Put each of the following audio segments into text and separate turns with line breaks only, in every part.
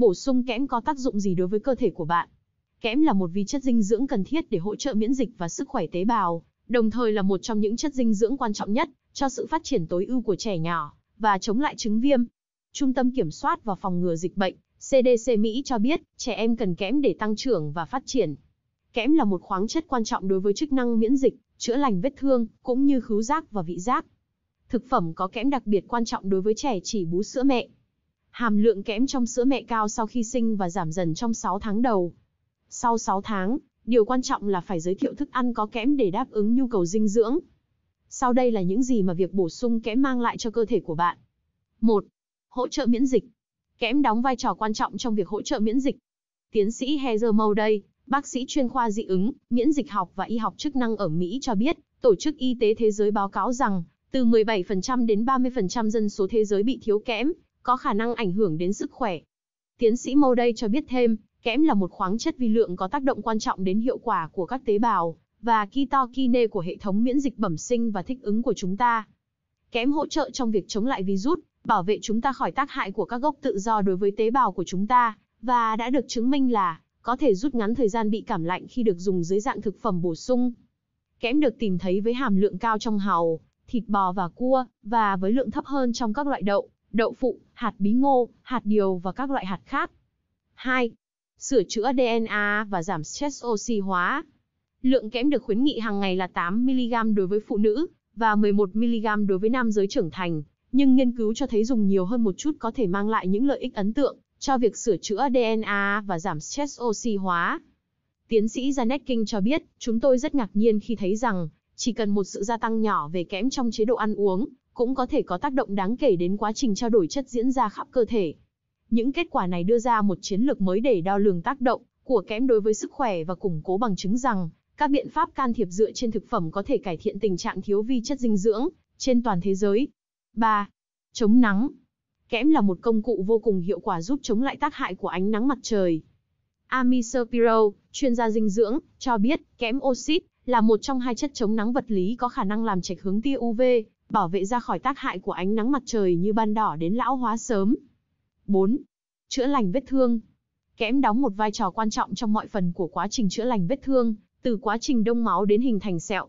bổ sung kẽm có tác dụng gì đối với cơ thể của bạn? Kẽm là một vi chất dinh dưỡng cần thiết để hỗ trợ miễn dịch và sức khỏe tế bào, đồng thời là một trong những chất dinh dưỡng quan trọng nhất cho sự phát triển tối ưu của trẻ nhỏ và chống lại chứng viêm. Trung tâm Kiểm soát và Phòng ngừa Dịch bệnh CDC Mỹ cho biết trẻ em cần kẽm để tăng trưởng và phát triển. Kẽm là một khoáng chất quan trọng đối với chức năng miễn dịch, chữa lành vết thương, cũng như khứu giác và vị giác. Thực phẩm có kẽm đặc biệt quan trọng đối với trẻ chỉ bú sữa mẹ. Hàm lượng kẽm trong sữa mẹ cao sau khi sinh và giảm dần trong 6 tháng đầu. Sau 6 tháng, điều quan trọng là phải giới thiệu thức ăn có kẽm để đáp ứng nhu cầu dinh dưỡng. Sau đây là những gì mà việc bổ sung kẽm mang lại cho cơ thể của bạn. 1. Hỗ trợ miễn dịch. Kẽm đóng vai trò quan trọng trong việc hỗ trợ miễn dịch. Tiến sĩ Heather Mowday, bác sĩ chuyên khoa dị ứng, miễn dịch học và y học chức năng ở Mỹ cho biết, Tổ chức Y tế Thế giới báo cáo rằng, từ 17% đến 30% dân số thế giới bị thiếu kẽm, có khả năng ảnh hưởng đến sức khỏe. Tiến sĩ Mâu đây cho biết thêm, kẽm là một khoáng chất vi lượng có tác động quan trọng đến hiệu quả của các tế bào và cytokine của hệ thống miễn dịch bẩm sinh và thích ứng của chúng ta. Kẽm hỗ trợ trong việc chống lại virus, bảo vệ chúng ta khỏi tác hại của các gốc tự do đối với tế bào của chúng ta và đã được chứng minh là có thể rút ngắn thời gian bị cảm lạnh khi được dùng dưới dạng thực phẩm bổ sung. Kẽm được tìm thấy với hàm lượng cao trong hàu, thịt bò và cua, và với lượng thấp hơn trong các loại đậu, đậu phụ, hạt bí ngô, hạt điều và các loại hạt khác. 2. Sửa chữa DNA và giảm stress oxy hóa. Lượng kẽm được khuyến nghị hàng ngày là 8mg đối với phụ nữ và 11mg đối với nam giới trưởng thành, nhưng nghiên cứu cho thấy dùng nhiều hơn một chút có thể mang lại những lợi ích ấn tượng cho việc sửa chữa DNA và giảm stress oxy hóa. Tiến sĩ Janet King cho biết, chúng tôi rất ngạc nhiên khi thấy rằng, chỉ cần một sự gia tăng nhỏ về kẽm trong chế độ ăn uống, cũng có thể có tác động đáng kể đến quá trình trao đổi chất diễn ra khắp cơ thể. Những kết quả này đưa ra một chiến lược mới để đo lường tác động của kẽm đối với sức khỏe và củng cố bằng chứng rằng các biện pháp can thiệp dựa trên thực phẩm có thể cải thiện tình trạng thiếu vi chất dinh dưỡng trên toàn thế giới. 3. Chống nắng. Kẽm là một công cụ vô cùng hiệu quả giúp chống lại tác hại của ánh nắng mặt trời. Ami Shapiro, chuyên gia dinh dưỡng, cho biết kẽm oxit là một trong hai chất chống nắng vật lý có khả năng làm trạch hướng tia UV bảo vệ ra khỏi tác hại của ánh nắng mặt trời như ban đỏ đến lão hóa sớm. 4. Chữa lành vết thương. Kẽm đóng một vai trò quan trọng trong mọi phần của quá trình chữa lành vết thương, từ quá trình đông máu đến hình thành sẹo.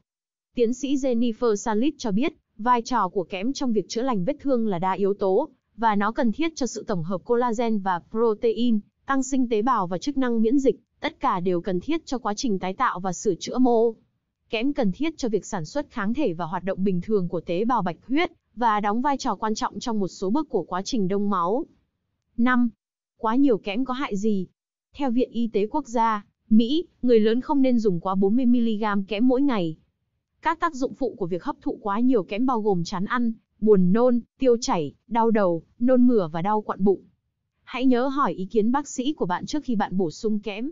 Tiến sĩ Jennifer Salit cho biết, vai trò của kẽm trong việc chữa lành vết thương là đa yếu tố, và nó cần thiết cho sự tổng hợp collagen và protein, tăng sinh tế bào và chức năng miễn dịch, tất cả đều cần thiết cho quá trình tái tạo và sửa chữa mô kẽm cần thiết cho việc sản xuất kháng thể và hoạt động bình thường của tế bào bạch huyết, và đóng vai trò quan trọng trong một số bước của quá trình đông máu. 5. Quá nhiều kẽm có hại gì? Theo Viện Y tế Quốc gia, Mỹ, người lớn không nên dùng quá 40mg kẽm mỗi ngày. Các tác dụng phụ của việc hấp thụ quá nhiều kẽm bao gồm chán ăn, buồn nôn, tiêu chảy, đau đầu, nôn mửa và đau quặn bụng. Hãy nhớ hỏi ý kiến bác sĩ của bạn trước khi bạn bổ sung kẽm.